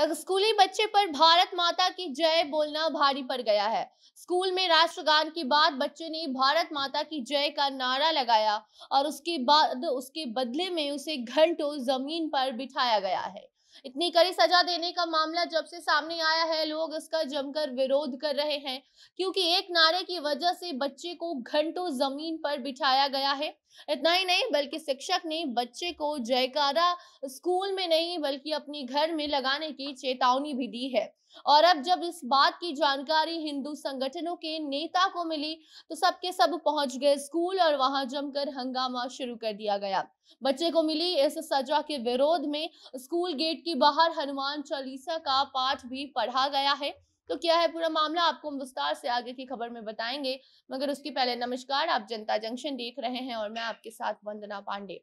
स्कूली बच्चे पर भारत माता की जय बोलना भारी पड़ गया है स्कूल में राष्ट्रगान के बाद बच्चे ने भारत माता की जय का नारा लगाया और उसके बाद उसके बदले में उसे घंटों जमीन पर बिठाया गया है इतनी कड़ी सजा देने का मामला जब से सामने आया है लोग इसका जमकर विरोध कर रहे हैं क्योंकि एक नारे की वजह से बच्चे को घंटों जमीन पर बिठाया गया है इतना ही नहीं बल्कि शिक्षक ने बच्चे को जयकारा स्कूल में नहीं बल्कि अपने घर में लगाने की चेतावनी भी दी है और अब जब इस बात की जानकारी हिंदू संगठनों के नेता को मिली तो सबके सब पहुंच गए स्कूल और वहां जमकर हंगामा शुरू कर दिया गया बच्चे को मिली इस सजा के विरोध में स्कूल गेट के बाहर हनुमान चालीसा का पाठ भी पढ़ा गया है तो क्या है पूरा मामला आपको हम विस्तार से आगे की खबर में बताएंगे मगर उसके पहले नमस्कार आप जनता जंक्शन देख रहे हैं और मैं आपके साथ वंदना पांडे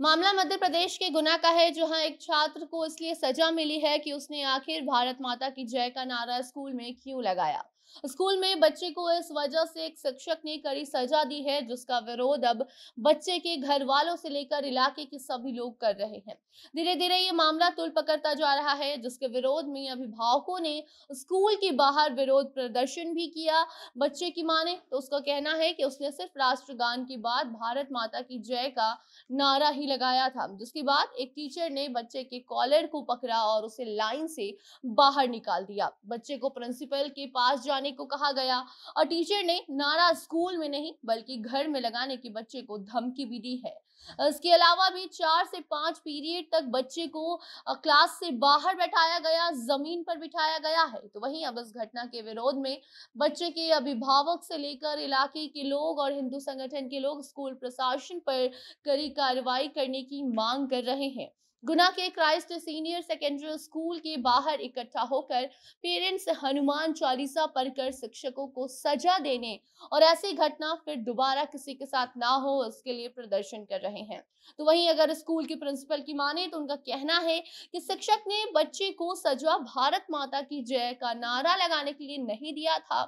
मामला मध्य प्रदेश के गुना का है जहां एक छात्र को इसलिए सजा मिली है कि उसने आखिर भारत माता की जय का नारा स्कूल में क्यों लगाया स्कूल में बच्चे को इस वजह से एक शिक्षक ने कड़ी सजा दी है जिसका विरोध अब बच्चे के घर वालों से लेकर इलाके के सभी लोग कर रहे हैं धीरे धीरे ये मामला तुल पकड़ता जा रहा है जिसके विरोध में अभिभावकों ने स्कूल के बाहर विरोध प्रदर्शन भी किया बच्चे की माने तो उसका कहना है कि उसने सिर्फ राष्ट्रगान के बाद भारत माता की जय का नारा ही लगाया था जिसके बाद एक टीचर ने बच्चे के कॉलर को पकड़ा और उसे लाइन से बाहर निकाल दिया बच्चे को प्रिंसिपल के पास जा जाने को कहा गया और टीचर ने नारा स्कूल में नहीं बल्कि घर में लगाने की बच्चे को धमकी भी दी है इसके अलावा भी चार से पांच पीरियड तक बच्चे को क्लास से बाहर बैठाया गया जमीन पर बिठाया गया है तो वहीं अब इस घटना के विरोध में बच्चे के अभिभावक से लेकर इलाके के लोग और हिंदू संगठन के लोग स्कूल प्रशासन पर कड़ी कार्रवाई करने की मांग कर रहे हैं गुना के क्राइस्ट सीनियर सेकेंडरी स्कूल के बाहर इकट्ठा होकर पेरेंट्स हनुमान चालीसा पढ़कर शिक्षकों को सजा देने और ऐसी घटना फिर दोबारा किसी के साथ ना हो इसके लिए प्रदर्शन कर रहे हैं तो वहीं अगर स्कूल के प्रिंसिपल की माने तो उनका कहना है कि शिक्षक ने बच्चे को सजा भारत माता की जय का नारा लगाने के लिए नहीं दिया था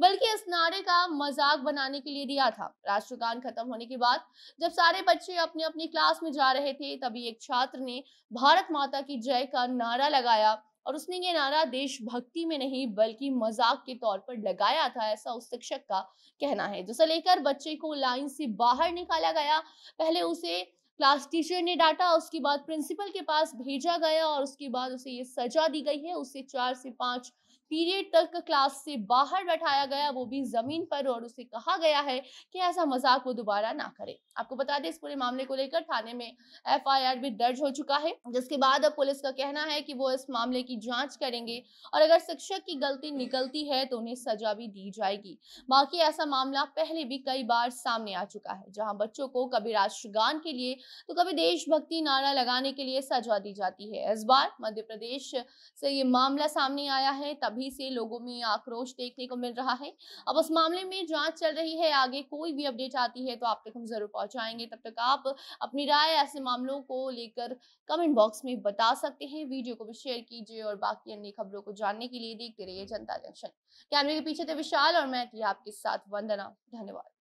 बल्कि इस नारे का मजाक बनाने के लिए दिया था राष्ट्रगान खत्म होने के बाद जब सारे बच्चे अपने अपनी क्लास में जा रहे थे तभी एक छात्र ने भारत माता की जय का नारा लगाया और उसने ये नारा देशभक्ति में नहीं बल्कि मजाक के तौर पर लगाया था ऐसा उस शिक्षक का कहना है जिसे लेकर बच्चे को लाइन से बाहर निकाला गया पहले उसे क्लास टीचर ने डांटा उसके बाद प्रिंसिपल के पास भेजा गया और उसके बाद उसे ये सजा दी गई है उसे चार से पांच पीरियड तक क्लास से बाहर बैठाया गया वो भी जमीन पर और उसे कहा गया है कि ऐसा मजाक वो दोबारा ना करे आपको बता दें इस पूरे मामले को लेकर थाने में एफआईआर भी दर्ज हो चुका है जिसके बाद अब पुलिस का कहना है कि वो इस मामले की जांच करेंगे और अगर शिक्षक की गलती निकलती है तो उन्हें सजा भी दी जाएगी बाकी ऐसा मामला पहले भी कई बार सामने आ चुका है जहाँ बच्चों को कभी राष्ट्रगान के लिए तो कभी देशभक्ति नारा लगाने के लिए सजा दी जाती है इस बार मध्य प्रदेश से ये मामला सामने आया है तब तभी से लोगों में आक्रोश देखने को मिल रहा है अब उस मामले में जांच चल रही है आगे कोई भी अपडेट आती है तो आप तक हम जरूर पहुंचाएंगे तब तक आप अपनी राय ऐसे मामलों को लेकर कमेंट बॉक्स में बता सकते हैं वीडियो को भी शेयर कीजिए और बाकी अन्य खबरों को जानने के लिए देखते रहिए जनता जंक्शन कैमरे के पीछे थे विशाल और मैं थी आपके साथ वंदना धन्यवाद